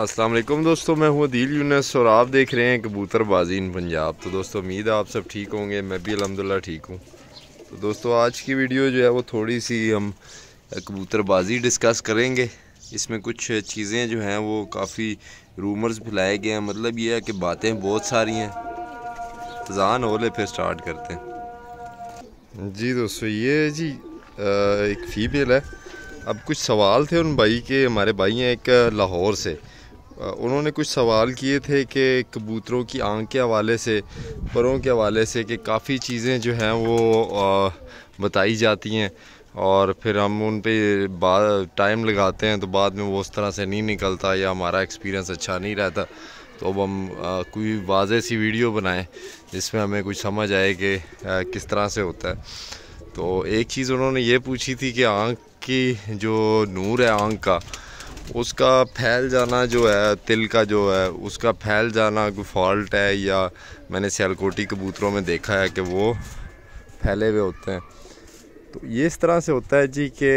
अस्सलाम वालेकुम दोस्तों मैं हूँ अदील यूनस और आप देख रहे हैं कबूतरबाजी इन पंजाब तो दोस्तों उम्मीद है आप सब ठीक होंगे मैं भी अलहमदिल्ला ठीक हूँ तो दोस्तों आज की वीडियो जो है वो थोड़ी सी हम कबूतरबाजी डिस्कस करेंगे इसमें कुछ चीज़ें जो हैं वो काफ़ी रूमर्स फैलाए गए हैं मतलब ये है कि बातें बहुत सारी हैं तजान हो ले फिर स्टार्ट करते हैं जी दोस्तों ये जी आ, एक फ़ीमेल है अब कुछ सवाल थे उन भाई के हमारे भाई हैं एक लाहौर से उन्होंने कुछ सवाल किए थे कि कबूतरों की आंख के हवाले से परों के हवाले से कि काफ़ी चीज़ें जो हैं वो बताई जाती हैं और फिर हम उन पर टाइम लगाते हैं तो बाद में वो उस तरह से नहीं निकलता या हमारा एक्सपीरियंस अच्छा नहीं रहता तो अब हम कोई वाज सी वीडियो बनाएं जिसमें हमें कुछ समझ आए कि किस तरह से होता है तो एक चीज़ उन्होंने ये पूछी थी कि आँख की जो नूर है आँख का उसका फैल जाना जो है तिल का जो है उसका फैल जाना कोई फॉल्ट है या मैंने सियालकोटी कबूतरों में देखा है कि वो फैले हुए होते हैं तो ये इस तरह से होता है जी कि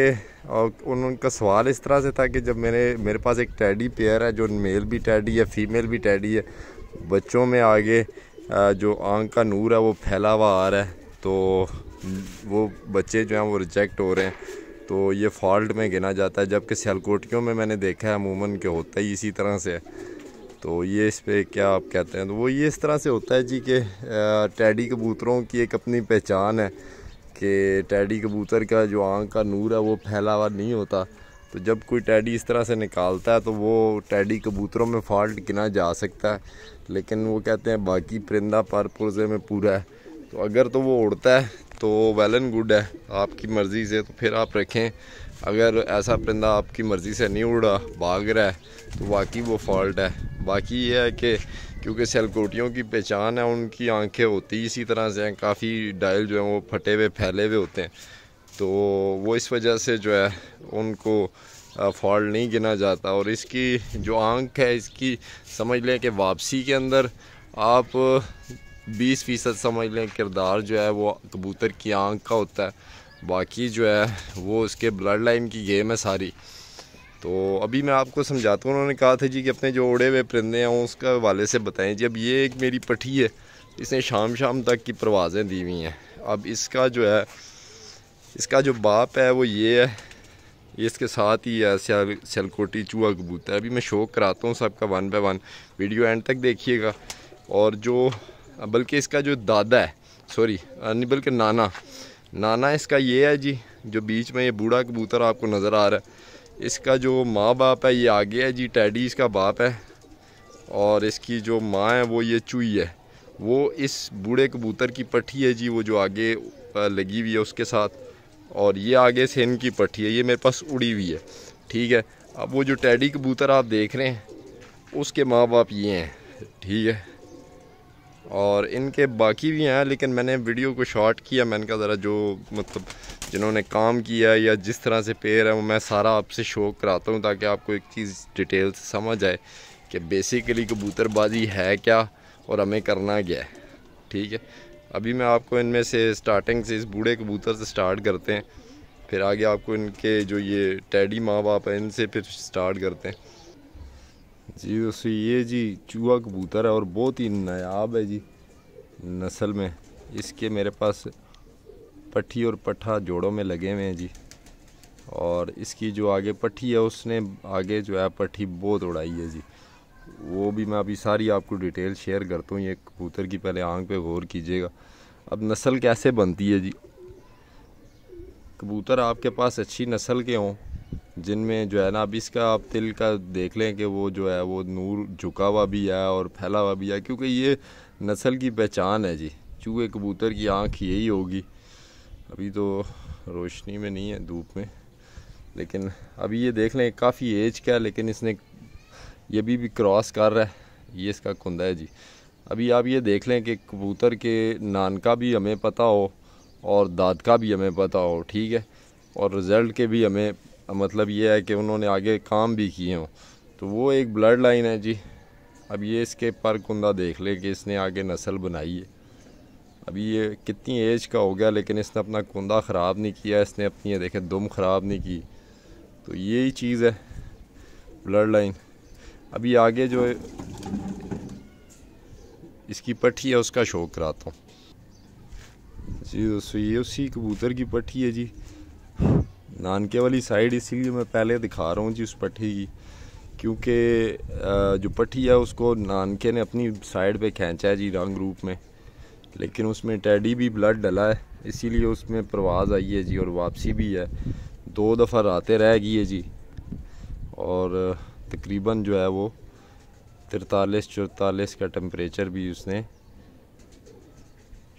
और उनका सवाल इस तरह से था कि जब मेरे मेरे पास एक टैडी पेयर है जो मेल भी टैडी है फीमेल भी टैडी है बच्चों में आगे जो आंख का नूर है वो फैला हुआ आ रहा है तो वो बच्चे जो हैं वो रिजेक्ट हो रहे हैं तो ये फॉल्ट में गिना जाता है जबकि सियालकोटियों में मैंने देखा है अमूमन के होता ही इसी तरह से तो ये इस पर क्या आप कहते हैं तो वो ये इस तरह से होता है जी कि टैडी कबूतरों की एक अपनी पहचान है कि टैडी कबूतर का जो आँख का नूर है वो फैला हुआ नहीं होता तो जब कोई टैडी इस तरह से निकालता है तो वो टैडी कबूतरों में फॉल्ट गिना जा सकता है लेकिन वो कहते हैं बाकी परिंदा पर पुरजे में पूरा है तो अगर तो वो उड़ता है तो वेल एंड गुड है आपकी मर्ज़ी से तो फिर आप रखें अगर ऐसा परिंदा आपकी मर्ज़ी से नहीं उड़ा भाग रहा है तो वाकई वो फॉल्ट है बाकी ये है कि क्योंकि सेलकोटियों की पहचान है उनकी आंखें होती इसी तरह से हैं काफ़ी डायल जो है वो फटे हुए फैले हुए होते हैं तो वो इस वजह से जो है उनको फॉल्ट नहीं गिना जाता और इसकी जो आंख है इसकी समझ लें कि वापसी के अंदर आप बीस फ़ीसद समझ लें किरदार जो है वो कबूतर की आंख का होता है बाकी जो है वो उसके ब्लड लाइन की गेम है सारी तो अभी मैं आपको समझाता हूँ उन्होंने कहा था जी कि अपने जो उड़े हुए परिंदे हैं उसके हवाले से बताएं जी अब ये एक मेरी पठी है इसने शाम शाम तक की परवाज़ें दी हुई हैं अब इसका जो है इसका जो बाप है वो ये है ये इसके साथ ही है सियाल सियालकोटी चूहा कबूतर अभी मैं शौक कराता हूँ सबका one by one video end तक देखिएगा और जो बल्कि इसका जो दादा है सॉरी नहीं बल्कि नाना नाना इसका ये है जी जो बीच में ये बूढ़ा कबूतर आपको नज़र आ रहा है इसका जो माँ बाप है ये आगे है जी टैडी इसका बाप है और इसकी जो माँ है वो ये चूई है वो इस बूढ़े कबूतर की पट्टी है जी वो जो आगे लगी हुई है उसके साथ और ये आगे से इनकी पट्टी है ये मेरे पास उड़ी हुई है ठीक है अब वो जो टैडी कबूतर आप देख रहे हैं उसके माँ बाप ये हैं ठीक है और इनके बाकी भी हैं लेकिन मैंने वीडियो को शॉर्ट किया मैंने कहा ज़रा जो मतलब जिन्होंने काम किया या जिस तरह से पेड़ है वो मैं सारा आपसे शो कराता हूँ ताकि आपको एक चीज़ डिटेल से समझ आए कि बेसिकली कबूतरबाजी है क्या और हमें करना क्या है ठीक है अभी मैं आपको इनमें से स्टार्टिंग से इस बूढ़े कबूतर से स्टार्ट करते हैं फिर आगे आपको इनके जो ये टैडी माँ बाप हैं इनसे फिर स्टार्ट करते हैं जी दोस्तों ये जी चूहा कबूतर है और बहुत ही नायाब है जी नस्ल में इसके मेरे पास पट्टी और पट्ठा जोड़ों में लगे हुए हैं जी और इसकी जो आगे पट्ठी है उसने आगे जो है पट्ठी बहुत उड़ाई है जी वो भी मैं अभी सारी आपको डिटेल शेयर करता हूँ ये कबूतर की पहले आंख पे गौर कीजिएगा अब नस्ल कैसे बनती है जी कबूतर आपके पास अच्छी नस्ल के हों जिनमें जो है ना अब इसका आप तिल का देख लें कि वो जो है वो नूर झुका हुआ भी है और फैला हुआ भी है क्योंकि ये नस्ल की पहचान है जी चूहे कबूतर की आँख यही होगी अभी तो रोशनी में नहीं है धूप में लेकिन अभी ये देख लें काफ़ी एज का है लेकिन इसने ये भी भी क्रॉस कर रहा है ये इसका कुंदा है जी अभी आप ये देख लें कि कबूतर के नान का भी हमें पता हो और दाद का भी हमें पता हो ठीक है और रिज़ल्ट के भी हमें मतलब ये है कि उन्होंने आगे काम भी किए हों तो वो एक ब्लड लाइन है जी अब ये इसके पर कुंदा देख ले कि इसने आगे नस्ल बनाई है अभी ये कितनी एज का हो गया लेकिन इसने अपना कुंदा ख़राब नहीं किया इसने अपनी ये देखे दुम ख़राब नहीं की तो यही चीज़ है ब्लड लाइन अभी आगे जो इसकी पट्टी है उसका शौक कराता हूँ जी दोस्तों ये उसी कबूतर की पट्टी है जी नानके वाली साइड इसीलिए मैं पहले दिखा रहा हूँ जी उस पट्टी की क्योंकि जो पट्टी है उसको नानके ने अपनी साइड पे खींचा है जी रंग रूप में लेकिन उसमें टैडी भी ब्लड डला है इसीलिए उसमें प्रवाज़ आई है जी और वापसी भी है दो दफ़ा रातें रह गई है जी और तकरीबन जो है वो तिरतालीस चौतालीस का टेम्परेचर भी उसने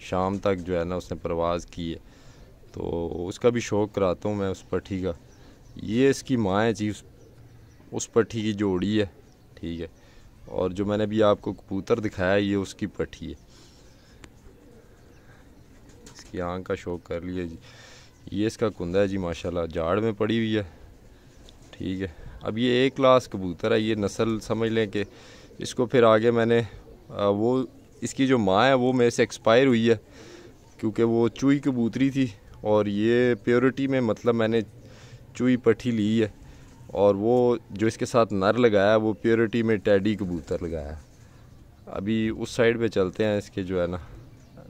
शाम तक जो है ना उसने परवाज़ की है तो उसका भी शौक़ कराता हूँ मैं उस पट्टी का ये इसकी माँ है जी उस पट्टी की जोड़ी है ठीक है और जो मैंने अभी आपको कबूतर दिखाया ये उसकी पट्टी है इसकी आँख का शौक कर लिया जी ये इसका कुंदा है जी माशाल्लाह जाड़ में पड़ी हुई है ठीक है अब ये एक क्लास कबूतर है ये नस्ल समझ लें कि इसको फिर आगे मैंने वो इसकी जो माँ है वो मेरे से एक्सपायर हुई है क्योंकि वो चूई कबूतरी थी और ये प्योरिटी में मतलब मैंने चुई पट्टी ली है और वो जो इसके साथ नर लगाया वो प्योरिटी में टैडी कबूतर लगाया अभी उस साइड पे चलते हैं इसके जो है ना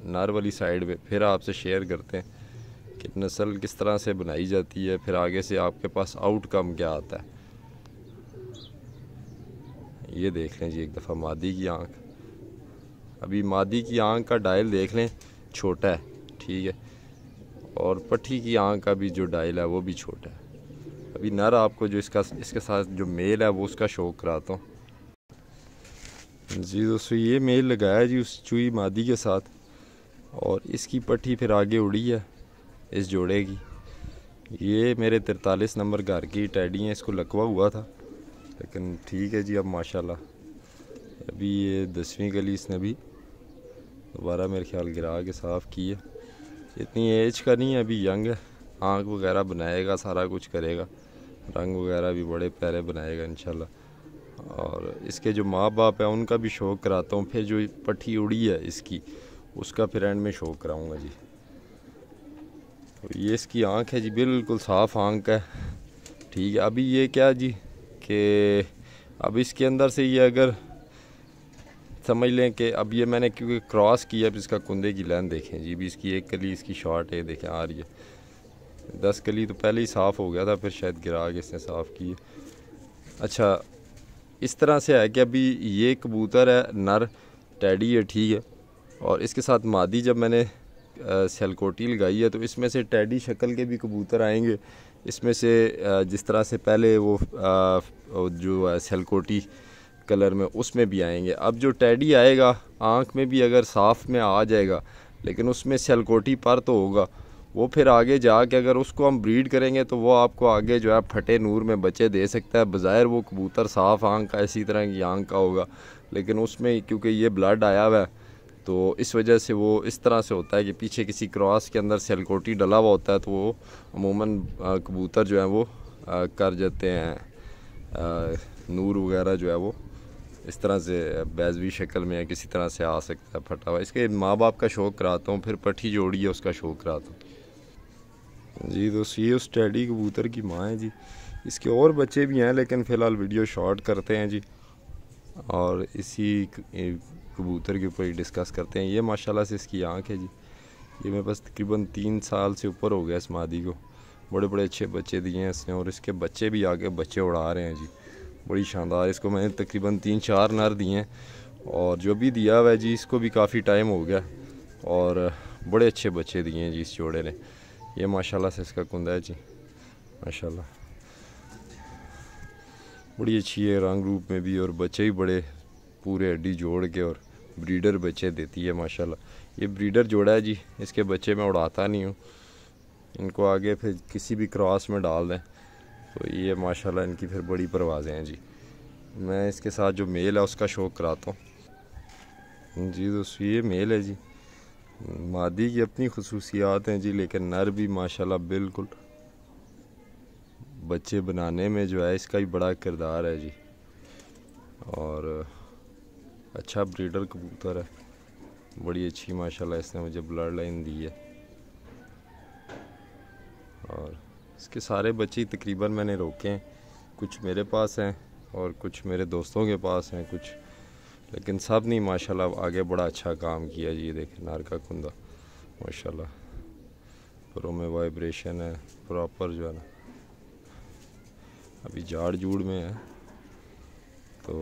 नर वाली साइड पे फिर आपसे शेयर करते हैं कि नस्ल किस तरह से बनाई जाती है फिर आगे से आपके पास आउटकम क्या आता है ये देख लें जी एक दफ़ा मादी की आँख अभी मादी की आँख का डायल देख लें छोटा है ठीक है और पट्टी की आँख का भी जो डायल है वो भी छोटा है अभी नर आपको जो इसका इसके साथ जो मेल है वो उसका शौक कराता हूँ जी दोस्तों ये मेल लगाया जी उस चूही मादी के साथ और इसकी पट्टी फिर आगे उड़ी है इस जोड़े की ये मेरे तिरतालीस नंबर घर की टैडी है इसको लकवा हुआ था लेकिन ठीक है जी अब माशाल्लाह अभी ये दसवीं गली इसने भी दोबारा मेरे ख्याल गिरा के साफ़ की है इतनी एज का नहीं है अभी यंग है आँख वगैरह बनाएगा सारा कुछ करेगा रंग वगैरह भी बड़े प्यारे बनाएगा इन और इसके जो माँ बाप हैं उनका भी शौक़ कराता हूँ फिर जो पट्टी उड़ी है इसकी उसका फिर एंड में शौक़ कराऊँगा जी तो ये इसकी आँख है जी बिल्कुल साफ़ आँख है ठीक है अभी ये क्या जी कि अब इसके अंदर से ये अगर समझ लें कि अब ये मैंने क्योंकि क्रॉस किया अब इसका कुंदे की लाइन देखें जी भी इसकी एक कली इसकी शॉर्ट है देखें आ रही है दस कली तो पहले ही साफ़ हो गया था फिर शायद गिरा के इसने साफ़ की अच्छा इस तरह से है कि अभी ये कबूतर है नर टैडी है ठीक है और इसके साथ मादी जब मैंने सेलकोटी लगाई है तो इसमें से टैडी शक्ल के भी कबूतर आएंगे इसमें से जिस तरह से पहले वो जो सेलकोटी कलर में उसमें भी आएंगे अब जो टैडी आएगा आँख में भी अगर साफ में आ जाएगा लेकिन उसमें सेलकोटी पर तो होगा वो फिर आगे जा के अगर उसको हम ब्रीड करेंगे तो वो आपको आगे जो है फटे नूर में बच्चे दे सकता है बज़ाहिर वो कबूतर साफ़ आँख का इसी तरह की आँख का होगा लेकिन उसमें क्योंकि ये ब्लड आया हुआ है तो इस वजह से वो इस तरह से होता है कि पीछे किसी क्रॉस के अंदर सेलकोटी डला हुआ होता है तो वो अमूमन कबूतर जो है वो कर जाते हैं नूर वगैरह जो है वो इस तरह से बैजवी शक्ल में या किसी तरह से आ सकता है फटा हुआ इसके माँ बाप का शौक़ कराता हूँ फिर पट्टी जोड़ी है उसका शौक़ कराता हूँ जी दोस्त ये उस टैडी कबूतर की माँ है जी इसके और बच्चे भी हैं लेकिन फ़िलहाल वीडियो शॉर्ट करते हैं जी और इसी कबूतर के ऊपर ही डिस्कस करते हैं ये माशाल्लाह से इसकी आँख है जी ये मेरे पास तकरीबन तीन साल से ऊपर हो गया इस मादी को बड़े बड़े अच्छे बच्चे दिए हैं इसने और इसके बच्चे भी आगे बच्चे उड़ा रहे हैं जी बड़ी शानदार इसको मैंने तकरीबन तीन चार नर दिए हैं और जो भी दिया हुआ है जी इसको भी काफ़ी टाइम हो गया और बड़े अच्छे बच्चे दिए हैं जी इस जोड़े ने ये माशाल्लाह से इसका कुंदा है जी माशाल्लाह बड़ी अच्छी है रंग रूप में भी और बच्चे भी बड़े पूरे हड्डी जोड़ के और ब्रीडर बच्चे देती है माशाल्लाह ये ब्रीडर जोड़ा है जी इसके बच्चे मैं उड़ाता नहीं हूँ इनको आगे फिर किसी भी क्रॉस में डाल दें तो ये माशाल्लाह इनकी फिर बड़ी परवाज़ें हैं जी मैं इसके साथ जो मेल है उसका शौक कराता हूँ जी तो ये मेल है जी मादी की अपनी खसूसियात हैं जी लेकिन नर भी माशाल्लाह बिल्कुल बच्चे बनाने में जो है इसका भी बड़ा किरदार है जी और अच्छा ब्रीडर कबूतर है बड़ी अच्छी माशाल्लाह इसने मुझे ब्लड लाइन दी है और इसके सारे बच्चे तकरीबन मैंने रोके हैं कुछ मेरे पास हैं और कुछ मेरे दोस्तों के पास हैं कुछ लेकिन सब ने माशाल्लाह आगे बड़ा अच्छा काम किया जी ये देखें नार का कुंदा माशाल्लाह परों में वाइब्रेशन है प्रॉपर जो है ना अभी झाड़ जूड़ में है तो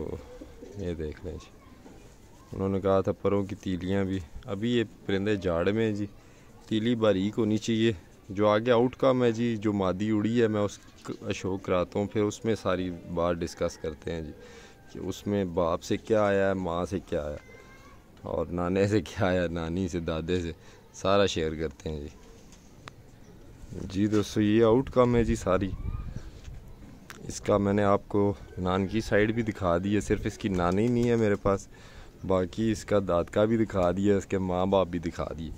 ये देख लें जी उन्होंने कहा था परों की तीलियाँ भी अभी ये परिंदे झाड़ में हैं जी तीली बारीक होनी चाहिए जो आगे आउट का मैं जी जो मादी उड़ी है मैं उस अशोक कराता हूँ फिर उसमें सारी बात डिस्कस करते हैं जी कि उसमें बाप से क्या आया है माँ से क्या आया और नाने से क्या आया नानी से दादे से सारा शेयर करते हैं जी जी दोस्तों ये आउट कम है जी सारी इसका मैंने आपको नान की साइड भी दिखा दी है सिर्फ इसकी नानी नहीं है मेरे पास बाकी इसका दाद का भी दिखा दिया इसके माँ बाप भी दिखा दिए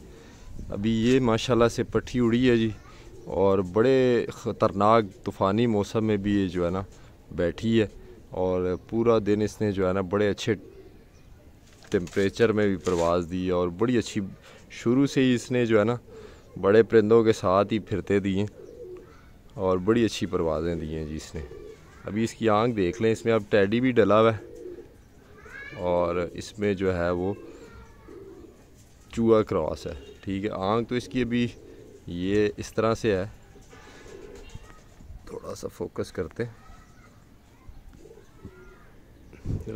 अभी ये माशाल्लाह से पट्टी उड़ी है जी और बड़े ख़तरनाक तूफ़ानी मौसम में भी ये जो है ना बैठी है और पूरा दिन इसने जो है ना बड़े अच्छे टेम्परेचर में भी परवाज़ दी और बड़ी अच्छी शुरू से ही इसने जो है ना बड़े परिंदों के साथ ही फिरते दिए और बड़ी अच्छी परवाज़ें दी हैं जी इसने अभी इसकी आंख देख लें इसमें अब टैडी भी डला हुआ है और इसमें जो है वो चूहा क्रॉस है ठीक है आंख तो इसकी अभी ये इस तरह से है थोड़ा सा फोकस करते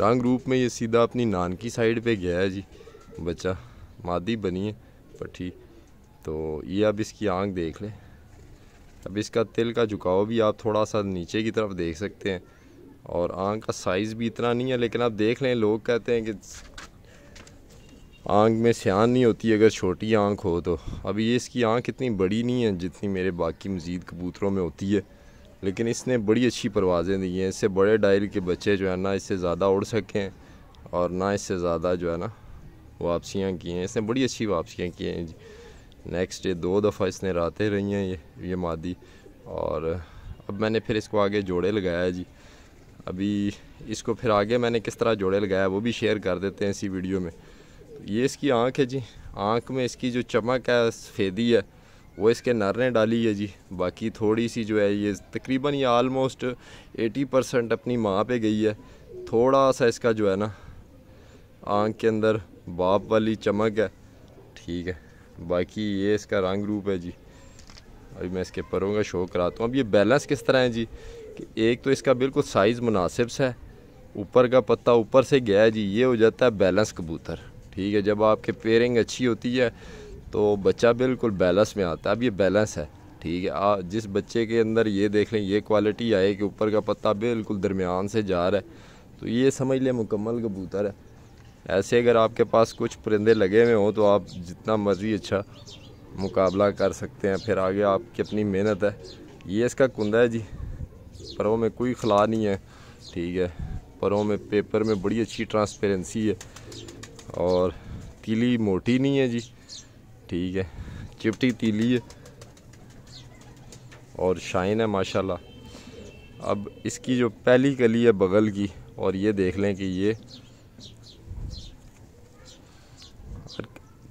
रंग रूप में ये सीधा अपनी नान की साइड पे गया है जी बच्चा मादी बनी है पट्टी तो ये अब इसकी आंख देख ले अब इसका तिल का झुकाव भी आप थोड़ा सा नीचे की तरफ देख सकते हैं और आंख का साइज़ भी इतना नहीं है लेकिन आप देख लें लोग कहते हैं कि आँख में सियान नहीं होती अगर छोटी आँख हो तो अभी ये इसकी आँख इतनी बड़ी नहीं है जितनी मेरे बाकी मज़ीद कबूतरों में होती है लेकिन इसने बड़ी अच्छी परवाज़ें दी हैं इससे बड़े डायल के बच्चे जो है ना इससे ज़्यादा उड़ सकें और ना इससे ज़्यादा जो है ना वापसियाँ की हैं इसने बड़ी अच्छी वापसियाँ की हैं जी नेक्स्ट डे दो दफ़ा इसने रातें रही हैं ये ये मादी और अब मैंने फिर इसको आगे जोड़े लगाया जी अभी इसको फिर आगे मैंने किस तरह जोड़े लगाया वो भी शेयर कर देते हैं इसी वीडियो में ये इसकी आँख है जी आँख में इसकी जो चमक है सफ़ेदी है वो इसके नर ने डाली है जी बाकी थोड़ी सी जो है ये तकरीबन ये आलमोस्ट 80 परसेंट अपनी माँ पे गई है थोड़ा सा इसका जो है ना आँख के अंदर बाप वाली चमक है ठीक है बाकी ये इसका रंग रूप है जी अभी मैं इसके परों का शो कराता हूँ अब ये बैलेंस किस तरह है जी कि एक तो इसका बिल्कुल साइज़ मुनासिब सा है ऊपर का पत्ता ऊपर से गया है जी ये हो जाता है बैलेंस कबूतर ठीक है जब आपके पेयरिंग अच्छी होती है तो बच्चा बिल्कुल बैलेंस में आता है अब ये बैलेंस है ठीक है आ, जिस बच्चे के अंदर ये देख लें ये क्वालिटी आए कि ऊपर का पत्ता बिल्कुल दरमियान से जा रहा है तो ये समझ लें मुकम्मल कबूतर है ऐसे अगर आपके पास कुछ परिंदे लगे हुए हों तो आप जितना मर्ज़ी अच्छा मुकाबला कर सकते हैं फिर आगे आपकी अपनी मेहनत है ये इसका कुंदा है जी परों में कोई खला नहीं है ठीक है परों में पेपर में बड़ी अच्छी ट्रांसपेरेंसी है और तीली मोटी नहीं है जी ठीक है चिपटी तीली है और शाइन है माशाल्लाह अब इसकी जो पहली कली है बगल की और ये देख लें कि ये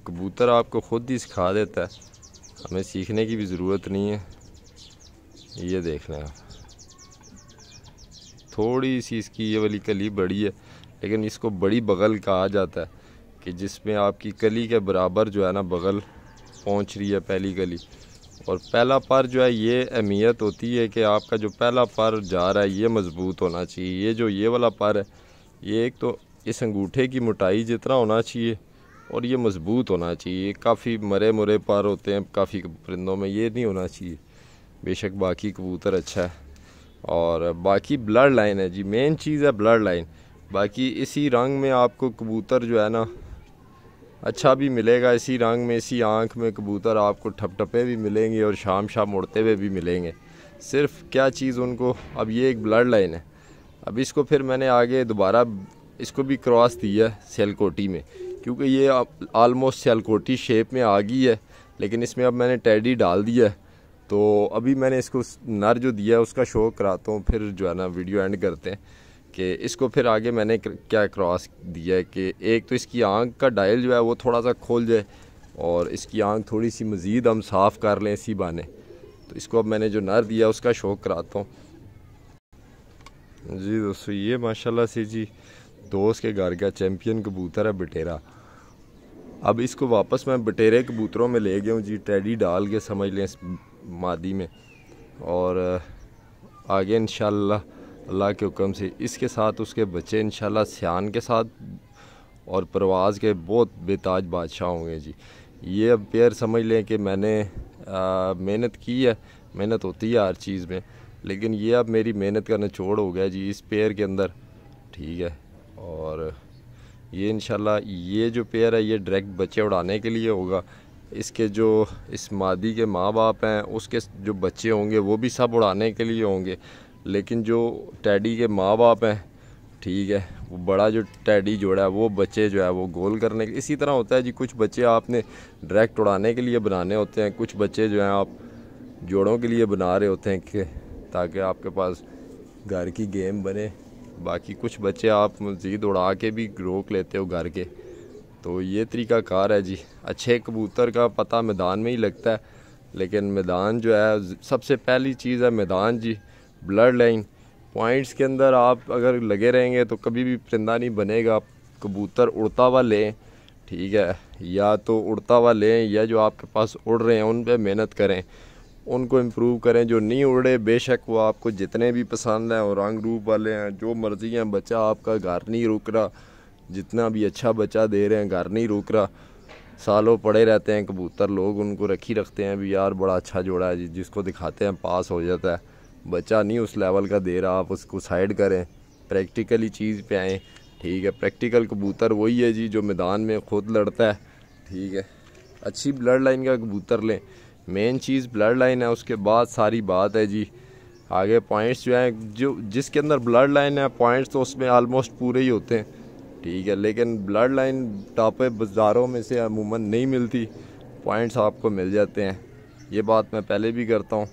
कबूतर आपको ख़ुद ही सिखा देता है हमें सीखने की भी ज़रूरत नहीं है ये देख लें आप थोड़ी सी इसकी ये वाली कली बड़ी है लेकिन इसको बड़ी बगल कहा जाता है कि जिसमें आपकी गली के बराबर जो है ना बगल पहुंच रही है पहली गली और पहला पर जो है ये अहमियत होती है कि आपका जो पहला पर जा रहा है ये मज़बूत होना चाहिए ये जो ये वाला पर है ये एक तो इस अंगूठे की मोटाई जितना होना चाहिए और ये मज़बूत होना चाहिए काफ़ी मरे मुरे पर होते हैं काफ़ी परिंदों में ये नहीं होना चाहिए बेशक बाकी कबूतर अच्छा है और बाकी ब्लड लाइन है जी मेन चीज़ है ब्लड लाइन बाकी इसी रंग में आपको कबूतर जो है ना अच्छा भी मिलेगा इसी रंग में इसी आंख में कबूतर आपको ठपठपे भी मिलेंगे और शाम शाम उड़ते हुए भी मिलेंगे सिर्फ क्या चीज़ उनको अब ये एक ब्लड लाइन है अब इसको फिर मैंने आगे दोबारा इसको भी क्रॉस दिया सेलकोटी में क्योंकि ये आलमोस्ट सेलकोटी शेप में आ गई है लेकिन इसमें अब मैंने टैडी डाल दिया है तो अभी मैंने इसको नर जो दिया है उसका शो कराता हूँ फिर जो है ना वीडियो एंड करते हैं कि इसको फिर आगे मैंने क्या क्रॉस दिया है कि एक तो इसकी आँख का डायल जो है वो थोड़ा सा खोल जाए और इसकी आँख थोड़ी सी मज़ीद हम साफ़ कर लें इसी बहाने तो इसको अब मैंने जो नर दिया उसका शौक कराता हूँ जी दोस्तों ये माशाल्लाह से जी दोस्त के घर का चैम्पियन कबूतर है बटेरा अब इसको वापस मैं बटेरे कबूतरों में ले गया हूँ जी टैडी डाल के समझ लें इस मादी में और आगे इन अल्लाह के हुक्म से इसके साथ उसके बच्चे इन सियान के साथ और परवाज़ के बहुत बेताज बादशाह होंगे जी ये अब पेयर समझ लें कि मैंने मेहनत की है मेहनत होती है हर चीज़ में लेकिन ये अब मेरी मेहनत का निचोड़ हो गया जी इस पेयर के अंदर ठीक है और ये इन ये जो पेयर है ये डायरेक्ट बच्चे उड़ाने के लिए होगा इसके जो इस मादी के माँ बाप हैं उसके जो बच्चे होंगे वो भी सब उड़ाने के लिए होंगे लेकिन जो टैडी के माँ बाप हैं ठीक है वो बड़ा जो टैडी जोड़ा है वो बच्चे जो है वो गोल करने के इसी तरह होता है जी कुछ बच्चे आपने डायरेक्ट उड़ाने के लिए बनाने होते हैं कुछ बच्चे जो हैं आप जोड़ों के लिए बना रहे होते हैं कि ताकि आपके पास घर की गेम बने बाकी कुछ बच्चे आप मज़ीद उड़ा के भी रोक लेते हो घर के तो ये तरीका कार है जी अच्छे कबूतर का पता मैदान में ही लगता है लेकिन मैदान जो है सबसे पहली चीज़ है मैदान जी ब्लड लाइन पॉइंट्स के अंदर आप अगर लगे रहेंगे तो कभी भी परिंदा नहीं बनेगा कबूतर उड़ता हुआ लें ठीक है या तो उड़ता हुआ लें या जो आपके पास उड़ रहे हैं उन पर मेहनत करें उनको इम्प्रूव करें जो नहीं उड़े बेशक वो आपको जितने भी पसंद हैं और रंग रूप वाले हैं जो मर्ज़ी हैं बच्चा आपका घर नहीं रुक रहा जितना भी अच्छा बच्चा दे रहे हैं घर नहीं रुक रहा सालों पड़े रहते हैं कबूतर लोग उनको रखी रखते हैं भी यार बड़ा अच्छा जोड़ा है जिसको दिखाते हैं पास हो जाता है बच्चा नहीं उस लेवल का दे रहा आप उसको साइड करें प्रैक्टिकली चीज़ पे आएँ ठीक है प्रैक्टिकल कबूतर वही है जी जो मैदान में खुद लड़ता है ठीक है अच्छी ब्लड लाइन का कबूतर लें मेन चीज़ ब्लड लाइन है उसके बाद सारी बात है जी आगे पॉइंट्स जो हैं जो जिसके अंदर ब्लड लाइन है पॉइंट्स तो उसमें आलमोस्ट पूरे ही होते हैं ठीक है लेकिन ब्लड लाइन टापे बाज़ारों में से अमूमन नहीं मिलती पॉइंट्स आपको मिल जाते हैं ये बात मैं पहले भी करता हूँ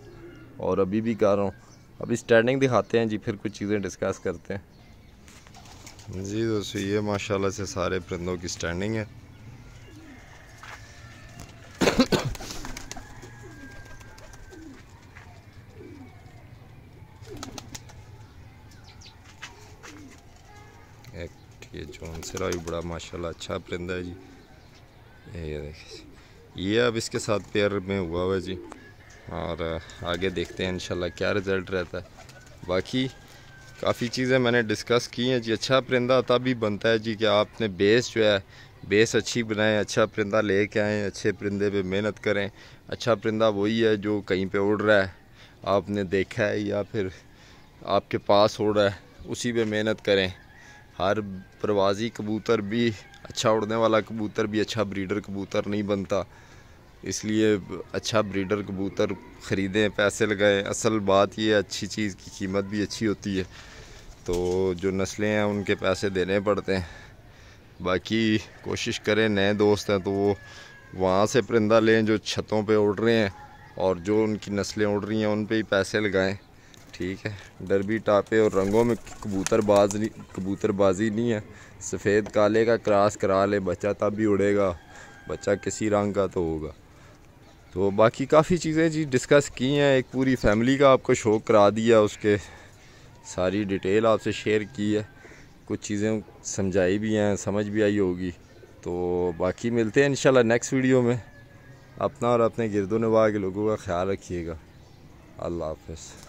और अभी भी कर रहा हूँ अभी स्टैंडिंग दिखाते हैं जी फिर कुछ चीज़ें डिस्कस करते हैं जी दोस्तों ये माशाल्लाह से सारे परिंदों की स्टैंडिंग है एक ये जोन सिरा भी बड़ा माशाल्लाह अच्छा परिंदा है जी ये देखिए ये अब इसके साथ पेयर में हुआ हुआ है जी और आगे देखते हैं इंशाल्लाह क्या रिज़ल्ट रहता है बाकी काफ़ी चीज़ें मैंने डिस्कस की हैं जी अच्छा परिंदा तभी बनता है जी कि आपने बेस जो है बेस अच्छी बनाएं अच्छा परिंदा ले के आएँ अच्छे परिंदे पे मेहनत करें अच्छा परिंदा वही है जो कहीं पे उड़ रहा है आपने देखा है या फिर आपके पास उड़ रहा है उसी पे मेहनत करें हर प्रवासी कबूतर भी अच्छा उड़ने वाला कबूतर भी अच्छा ब्रीडर कबूतर नहीं बनता इसलिए अच्छा ब्रीडर कबूतर ख़रीदें पैसे लगाएं असल बात ये अच्छी चीज़ की कीमत भी अच्छी होती है तो जो नस्लें हैं उनके पैसे देने पड़ते हैं बाकी कोशिश करें नए दोस्त हैं तो वो वहाँ से परिंदा लें जो छतों पे उड़ रहे हैं और जो उनकी नस्लें उड़ रही हैं उन पे ही पैसे लगाएं ठीक है डरबी टापे और रंगों में कबूतरबाज कबूतरबाजी नहीं है सफ़ेद काले का क्रॉस करा ले बच्चा तब भी उड़ेगा बच्चा किसी रंग का तो होगा तो बाकी काफ़ी चीज़ें जी डिस्कस की हैं एक पूरी फैमिली का आपको शो करा दिया उसके सारी डिटेल आपसे शेयर की है कुछ चीज़ें समझाई भी हैं समझ भी आई होगी तो बाकी मिलते हैं इंशाल्लाह नेक्स्ट वीडियो में अपना और अपने गिरदो नवा के लोगों का ख्याल रखिएगा अल्लाह हाफिज़